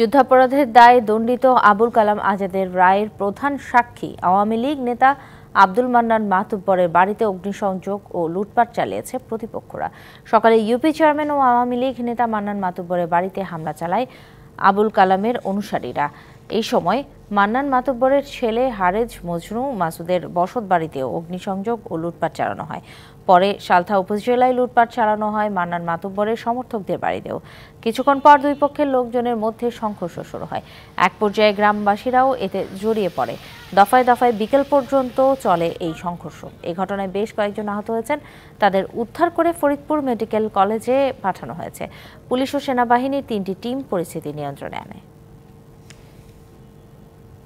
যুদ্ধাপরাধের দায়ে দণ্ডিত আবুল কালাম আজাদের রায়ের প্রধান সাক্ষী আওয়ামী লীগ নেতা আব্দুল মান্নান মাতুব্বরের বাড়িতে অগ্নিসংযোগ ও লুটপাট চালিয়েছে প্রতিপক্ষরা সকালে ইউপি চেয়ারম্যান ও আওয়ামী লীগ নেতা মান্নান মাতুব্বরের বাড়িতে হামলা চালায় আবুল কালামের অনুসারীরা এই সময় মান্নান মাতব্বরের ছেলে হারেজ মজনু মাসুদের বসত বাড়িতেও অগ্নিসংযোগ ও লুটপাট চালানো হয় পরে সালথা উপজেলায় লুটপাট চালানো হয় মান্নান মাতব্বরের সমর্থকদের বাড়িতেও কিছুক্ষণ পর দুই পক্ষের লোকজনের মধ্যে সংঘর্ষ শুরু হয় এক পর্যায়ে গ্রামবাসীরাও এতে জড়িয়ে পড়ে দফায় দফায় বিকেল পর্যন্ত চলে এই সংঘর্ষ এই ঘটনায় বেশ কয়েকজন আহত হয়েছেন তাদের উদ্ধার করে ফরিদপুর মেডিকেল কলেজে পাঠানো হয়েছে পুলিশ ও সেনাবাহিনীর তিনটি টিম পরিস্থিতি নিয়ন্ত্রণে আনে